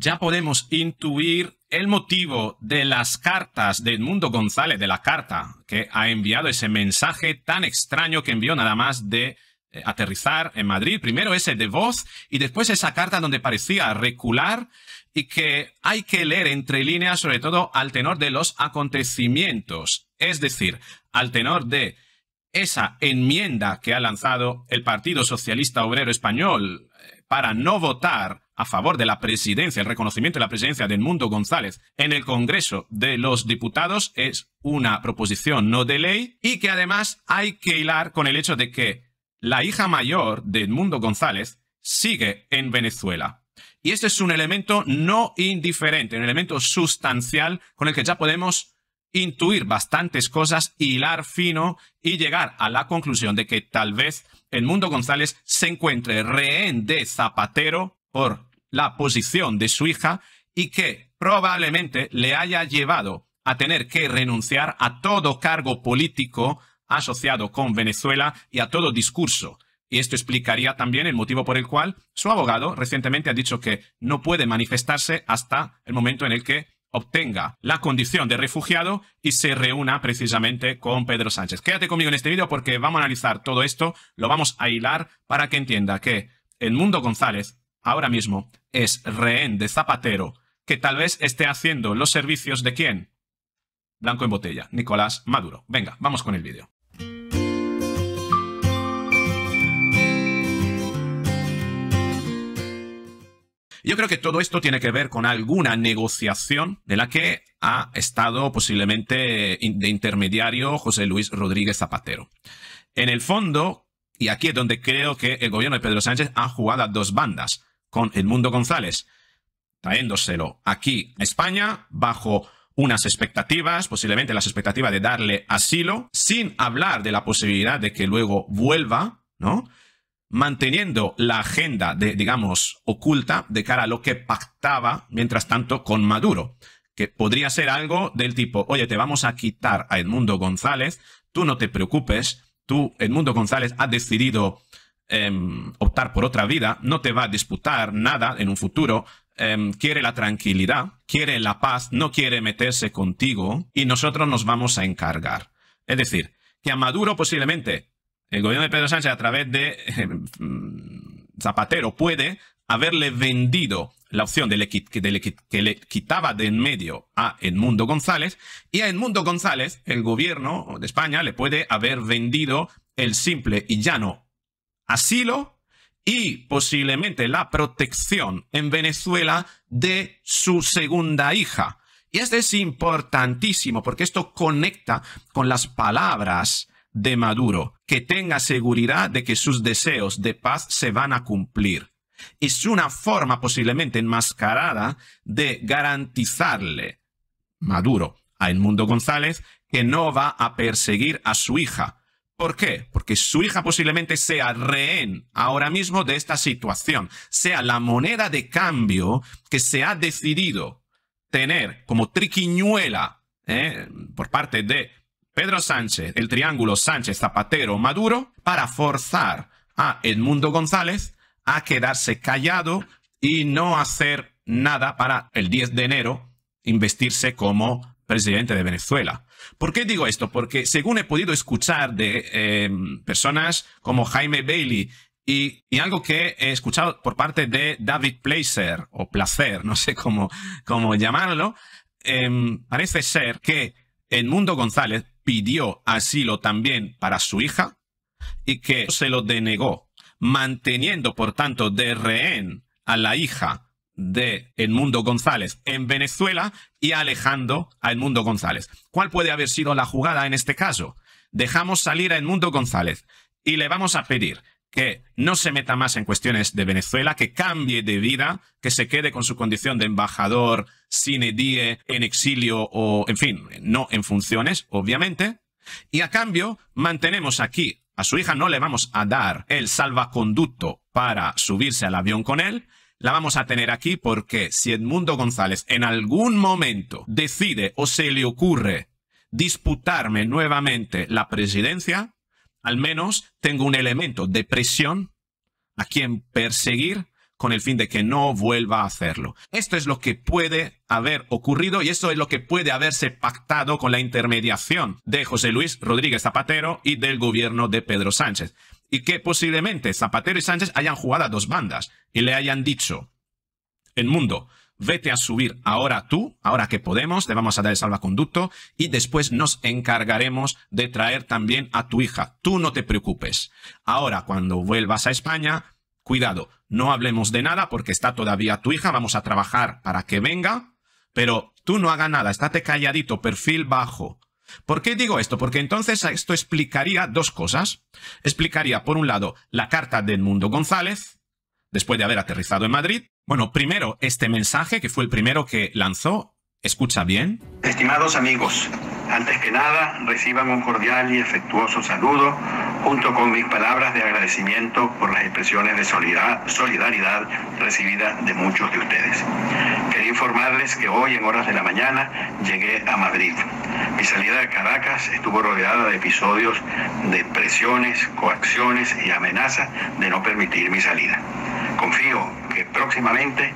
ya podemos intuir el motivo de las cartas de Edmundo González, de la carta que ha enviado ese mensaje tan extraño que envió nada más de eh, aterrizar en Madrid. Primero ese de voz y después esa carta donde parecía recular y que hay que leer entre líneas, sobre todo al tenor de los acontecimientos. Es decir, al tenor de esa enmienda que ha lanzado el Partido Socialista Obrero Español eh, para no votar a favor de la presidencia, el reconocimiento de la presidencia de Edmundo González en el Congreso de los Diputados es una proposición no de ley y que además hay que hilar con el hecho de que la hija mayor de Edmundo González sigue en Venezuela. Y este es un elemento no indiferente, un elemento sustancial con el que ya podemos intuir bastantes cosas, hilar fino y llegar a la conclusión de que tal vez Edmundo González se encuentre rehén de Zapatero por la posición de su hija y que probablemente le haya llevado a tener que renunciar a todo cargo político asociado con Venezuela y a todo discurso. Y esto explicaría también el motivo por el cual su abogado recientemente ha dicho que no puede manifestarse hasta el momento en el que obtenga la condición de refugiado y se reúna precisamente con Pedro Sánchez. Quédate conmigo en este vídeo porque vamos a analizar todo esto, lo vamos a hilar para que entienda que el mundo González ahora mismo es rehén de Zapatero, que tal vez esté haciendo los servicios de quién? Blanco en botella, Nicolás Maduro. Venga, vamos con el vídeo. Yo creo que todo esto tiene que ver con alguna negociación de la que ha estado posiblemente de intermediario José Luis Rodríguez Zapatero. En el fondo, y aquí es donde creo que el gobierno de Pedro Sánchez ha jugado a dos bandas con Edmundo González, traéndoselo aquí a España bajo unas expectativas, posiblemente las expectativas de darle asilo, sin hablar de la posibilidad de que luego vuelva, ¿no? Manteniendo la agenda, de, digamos, oculta de cara a lo que pactaba, mientras tanto, con Maduro, que podría ser algo del tipo, oye, te vamos a quitar a Edmundo González, tú no te preocupes, tú, Edmundo González, ha decidido Em, optar por otra vida, no te va a disputar nada en un futuro, em, quiere la tranquilidad, quiere la paz, no quiere meterse contigo y nosotros nos vamos a encargar. Es decir, que a Maduro posiblemente el gobierno de Pedro Sánchez a través de em, Zapatero puede haberle vendido la opción de que le quitaba de en medio a Edmundo González y a Edmundo González el gobierno de España le puede haber vendido el simple y llano asilo y posiblemente la protección en Venezuela de su segunda hija. Y esto es importantísimo porque esto conecta con las palabras de Maduro, que tenga seguridad de que sus deseos de paz se van a cumplir. Es una forma posiblemente enmascarada de garantizarle, Maduro, a Edmundo González, que no va a perseguir a su hija, ¿Por qué? Porque su hija posiblemente sea rehén ahora mismo de esta situación, sea la moneda de cambio que se ha decidido tener como triquiñuela ¿eh? por parte de Pedro Sánchez, el triángulo Sánchez, Zapatero, Maduro, para forzar a Edmundo González a quedarse callado y no hacer nada para el 10 de enero investirse como presidente de Venezuela. ¿Por qué digo esto? Porque según he podido escuchar de em, personas como Jaime Bailey y, algo que he escuchado por parte de David Placer o Placer, no sé cómo, cómo llamarlo, em, parece ser que Edmundo González pidió asilo también para su hija y que se lo denegó, manteniendo por tanto de rehén a la hija de Edmundo González en Venezuela y alejando a Edmundo González. ¿Cuál puede haber sido la jugada en este caso? Dejamos salir a Edmundo González y le vamos a pedir que no se meta más en cuestiones de Venezuela, que cambie de vida, que se quede con su condición de embajador sin edie, en exilio o, en fin, no en funciones, obviamente. Y a cambio, mantenemos aquí a su hija, no le vamos a dar el salvaconducto para subirse al avión con él, la vamos a tener aquí porque si Edmundo González en algún momento decide o se le ocurre disputarme nuevamente la presidencia, al menos tengo un elemento de presión a quien perseguir con el fin de que no vuelva a hacerlo. Esto es lo que puede haber ocurrido y esto es lo que puede haberse pactado con la intermediación de José Luis Rodríguez Zapatero y del gobierno de Pedro Sánchez y que posiblemente Zapatero y Sánchez hayan jugado a dos bandas y le hayan dicho, el mundo, vete a subir ahora tú, ahora que podemos, le vamos a dar el salvaconducto y después nos encargaremos de traer también a tu hija. Tú no te preocupes. Ahora, cuando vuelvas a España, cuidado, no hablemos de nada porque está todavía tu hija, vamos a trabajar para que venga, pero tú no hagas nada, estate calladito, perfil bajo. ¿Por qué digo esto? Porque entonces esto explicaría dos cosas. Explicaría, por un lado, la carta de Edmundo González, después de haber aterrizado en Madrid. Bueno, primero, este mensaje, que fue el primero que lanzó ¿Escucha bien? Estimados amigos, antes que nada, reciban un cordial y afectuoso saludo junto con mis palabras de agradecimiento por las expresiones de solidaridad recibidas de muchos de ustedes. Quería informarles que hoy en horas de la mañana llegué a Madrid. Mi salida de Caracas estuvo rodeada de episodios de presiones, coacciones y amenazas de no permitir mi salida. Confío que próximamente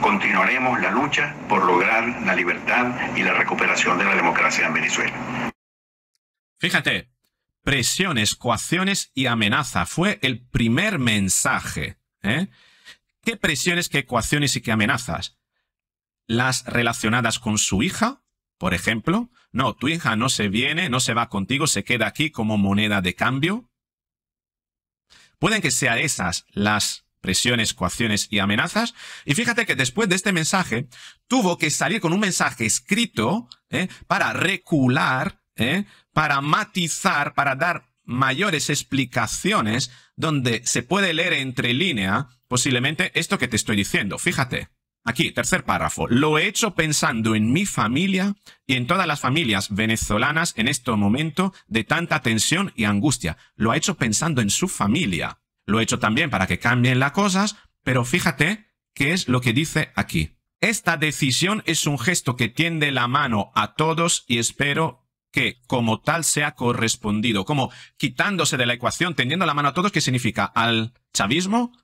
continuaremos la lucha por lograr la libertad y la recuperación de la democracia en Venezuela. Fíjate, presiones, coacciones y amenaza fue el primer mensaje. ¿eh? ¿Qué presiones, qué coacciones y qué amenazas? Las relacionadas con su hija, por ejemplo. No, tu hija no se viene, no se va contigo, se queda aquí como moneda de cambio. Pueden que sean esas las presiones, coacciones y amenazas. Y fíjate que después de este mensaje, tuvo que salir con un mensaje escrito ¿eh? para recular, ¿eh? para matizar, para dar mayores explicaciones donde se puede leer entre línea posiblemente esto que te estoy diciendo. Fíjate. Aquí, tercer párrafo. Lo he hecho pensando en mi familia y en todas las familias venezolanas en este momento de tanta tensión y angustia. Lo ha hecho pensando en su familia. Lo he hecho también para que cambien las cosas, pero fíjate qué es lo que dice aquí. Esta decisión es un gesto que tiende la mano a todos y espero que como tal sea correspondido, como quitándose de la ecuación, tendiendo la mano a todos, ¿qué significa al chavismo,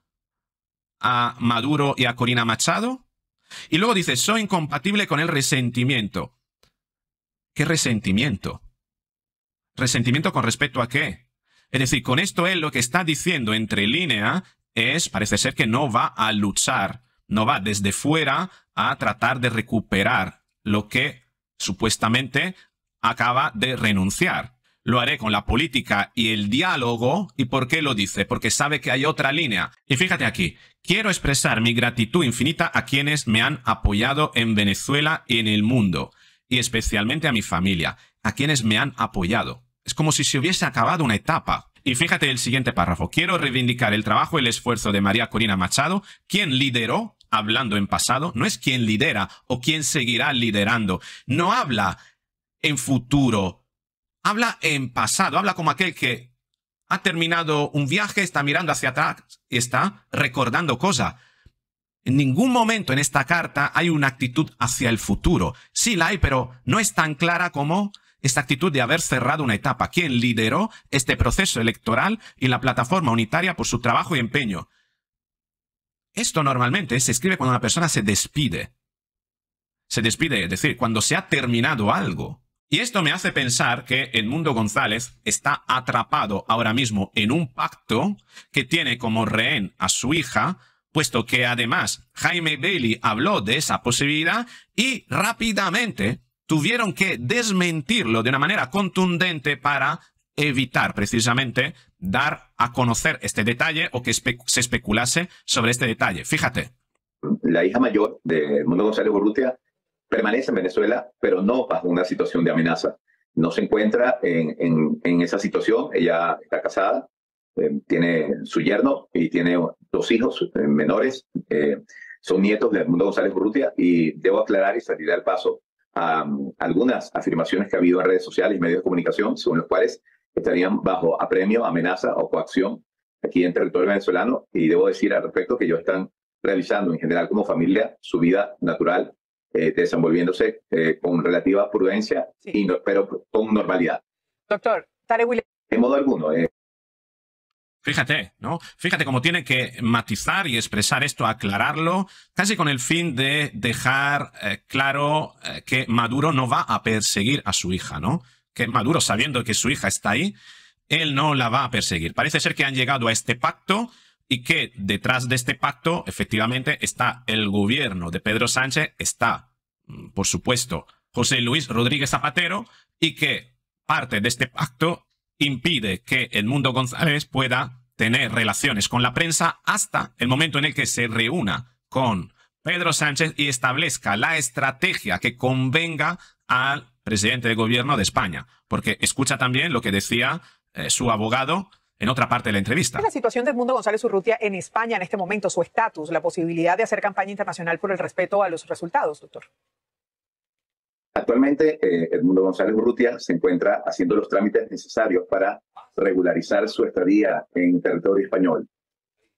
a Maduro y a Corina Machado. Y luego dice, soy incompatible con el resentimiento. ¿Qué resentimiento? ¿Resentimiento con respecto a qué? Es decir, con esto él lo que está diciendo entre línea es, parece ser que no va a luchar, no va desde fuera a tratar de recuperar lo que supuestamente acaba de renunciar. Lo haré con la política y el diálogo. ¿Y por qué lo dice? Porque sabe que hay otra línea. Y fíjate aquí, quiero expresar mi gratitud infinita a quienes me han apoyado en Venezuela y en el mundo, y especialmente a mi familia, a quienes me han apoyado. Es como si se hubiese acabado una etapa. Y fíjate el siguiente párrafo. Quiero reivindicar el trabajo y el esfuerzo de María Corina Machado, quien lideró, hablando en pasado, no es quien lidera o quien seguirá liderando. No habla en futuro, habla en pasado, habla como aquel que ha terminado un viaje, está mirando hacia atrás y está recordando cosas. En ningún momento en esta carta hay una actitud hacia el futuro. Sí la hay, pero no es tan clara como esta actitud de haber cerrado una etapa, quien lideró este proceso electoral y la plataforma unitaria por su trabajo y empeño. Esto normalmente se escribe cuando una persona se despide. Se despide, es decir, cuando se ha terminado algo. Y esto me hace pensar que Edmundo González está atrapado ahora mismo en un pacto que tiene como rehén a su hija, puesto que además Jaime Bailey habló de esa posibilidad y rápidamente tuvieron que desmentirlo de una manera contundente para evitar precisamente dar a conocer este detalle o que se especulase sobre este detalle. Fíjate. La hija mayor de Mundo González Urrutia permanece en Venezuela, pero no bajo una situación de amenaza. No se encuentra en, esa situación. Ella está casada, eh, tiene su yerno y tiene dos hijos eh, menores. Eh, son nietos de Mundo González Urrutia y debo aclarar y salir al paso algunas afirmaciones que ha habido en redes sociales y medios de comunicación, según los cuales estarían bajo apremio, amenaza o coacción aquí en territorio venezolano. Y debo decir al respecto que ellos están realizando en general como familia su vida natural, eh, desenvolviéndose eh, con relativa prudencia, y no, pero con normalidad. Doctor, Tare William En modo alguno. Eh, Fíjate, ¿no? Fíjate cómo tiene que matizar y expresar esto, aclararlo, casi con el fin de dejar eh, claro eh, que Maduro no va a perseguir a su hija, ¿no? Que Maduro, sabiendo que su hija está ahí, él no la va a perseguir. Parece ser que han llegado a este pacto y que detrás de este pacto, efectivamente, está el gobierno de Pedro Sánchez, está, mm, por supuesto, José Luis Rodríguez Zapatero y que parte de este pacto impide que el mundo González pueda tener relaciones con la prensa hasta el momento en el que se reúna con Pedro Sánchez y establezca la estrategia que convenga al presidente de gobierno de España. Porque escucha también lo que decía eh, su abogado en otra parte de la entrevista. es La situación del mundo González Urrutia en España en este momento, su estatus, la posibilidad de hacer campaña internacional por el respeto a los resultados, doctor. Actualmente, Eduardo eh, Edmundo González Urrutia se encuentra haciendo los trámites necesarios para regularizar su estadía en territorio español.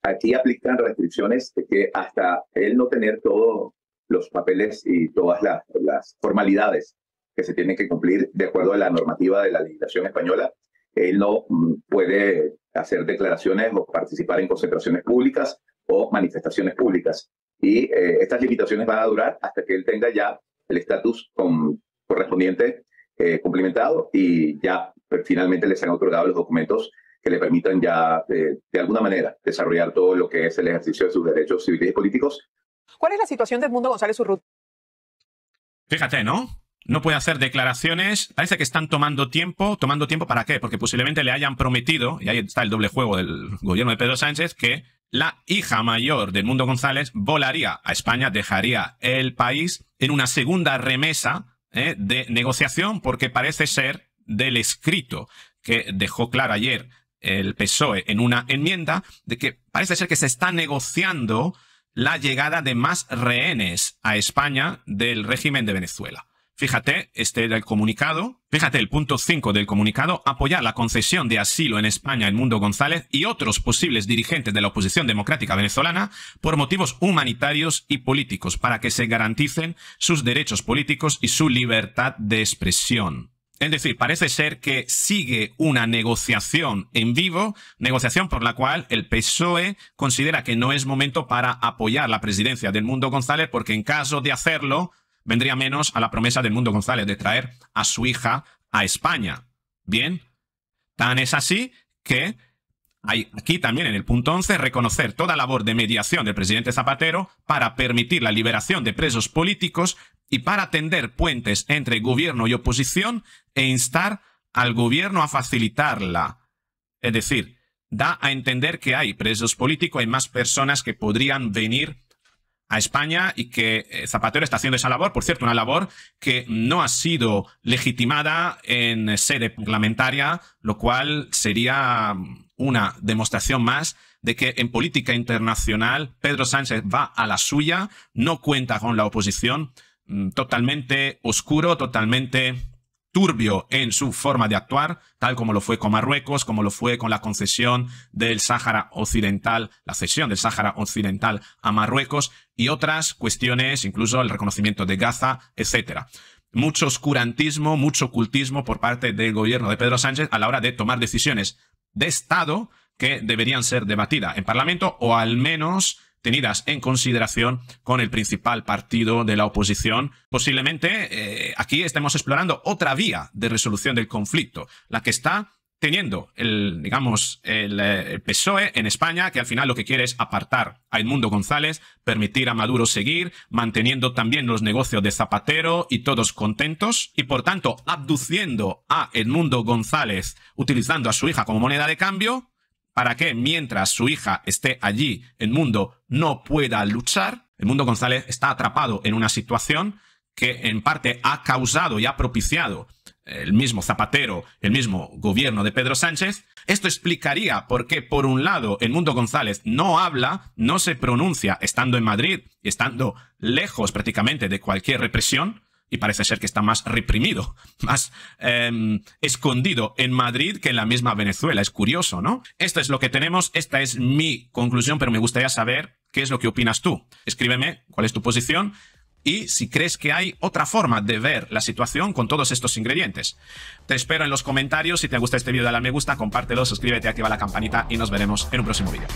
Aquí aplican restricciones de que hasta él no tener todos los papeles y todas las, formalidades que se tienen que cumplir de acuerdo a la normativa de la legislación española, él no mm, puede hacer declaraciones o participar en concentraciones públicas o manifestaciones públicas. Y eh, estas limitaciones van a durar hasta que él tenga ya el estatus correspondiente eh, cumplimentado y ya eh, finalmente les han otorgado los documentos que le permitan ya, eh, de alguna manera, desarrollar todo lo que es el ejercicio de sus derechos civiles y políticos. ¿Cuál es la situación del mundo, González Urrutia? Fíjate, ¿no? no puede hacer declaraciones. Parece que están tomando tiempo. ¿Tomando tiempo para qué? Porque posiblemente le hayan prometido, y ahí está el doble juego del gobierno de Pedro Sánchez, que la hija mayor del mundo González volaría a España, dejaría el país en una segunda remesa eh, de negociación, porque parece ser del escrito que dejó claro ayer el PSOE en una enmienda, de que parece ser que se está negociando la llegada de más rehenes a España del régimen de Venezuela. Fíjate, este era el comunicado. Fíjate el punto 5 del comunicado, apoyar la concesión de asilo en España al Mundo González y otros posibles dirigentes de la oposición democrática venezolana por motivos humanitarios y políticos para que se garanticen sus derechos políticos y su libertad de expresión. Es decir, parece ser que sigue una negociación en vivo, negociación por la cual el PSOE considera que no es momento para apoyar la presidencia del Mundo González porque en caso de hacerlo vendría menos a la promesa del mundo González de traer a su hija a España. Bien, tan es así que hay aquí también en el punto 11 reconocer toda labor de mediación del presidente Zapatero para permitir la liberación de presos políticos y para tender puentes entre gobierno y oposición e instar al gobierno a facilitarla. Es decir, da a entender que hay presos políticos, hay más personas que podrían venir a España y que eh, Zapatero está haciendo esa labor, por cierto, una labor que no ha sido legitimada en sede parlamentaria, lo cual sería mm, una demostración más de que en política internacional Pedro Sánchez va a la suya, no cuenta con la oposición, mm, totalmente oscuro, totalmente turbio en su forma de actuar, tal como lo fue con Marruecos, como lo fue con la concesión del Sáhara Occidental, la cesión del Sáhara Occidental a Marruecos y otras cuestiones, incluso el reconocimiento de Gaza, etc. Mucho oscurantismo, mucho ocultismo por parte del gobierno de Pedro Sánchez a la hora de tomar decisiones de Estado que deberían ser debatidas en Parlamento o al menos tenidas en consideración con el principal partido de la oposición. Posiblemente eh, aquí estemos explorando otra vía de resolución del conflicto, la que está teniendo el, digamos, el, eh, PSOE en España, que al final lo que quiere es apartar a Edmundo González, permitir a Maduro seguir, manteniendo también los negocios de Zapatero y todos contentos, y por tanto abduciendo a Edmundo González, utilizando a su hija como moneda de cambio, para que mientras su hija esté allí, el mundo no pueda luchar. El mundo González está atrapado en una situación que en parte ha causado y ha propiciado el mismo Zapatero, el mismo gobierno de Pedro Sánchez, esto explicaría por qué, por un lado, el mundo González no habla, no se pronuncia, estando en Madrid estando lejos prácticamente de cualquier represión, y parece ser que está más reprimido, más em, escondido en Madrid que en la misma Venezuela. Es curioso, ¿no? Esto es lo que tenemos, esta es mi conclusión, pero me gustaría saber qué es lo que opinas tú. Escríbeme cuál es tu posición y si crees que hay otra forma de ver la situación con todos estos ingredientes. Te espero en los comentarios. Si te gusta este vídeo, dale a me gusta, compártelo, suscríbete, activa la campanita y nos veremos en un próximo vídeo.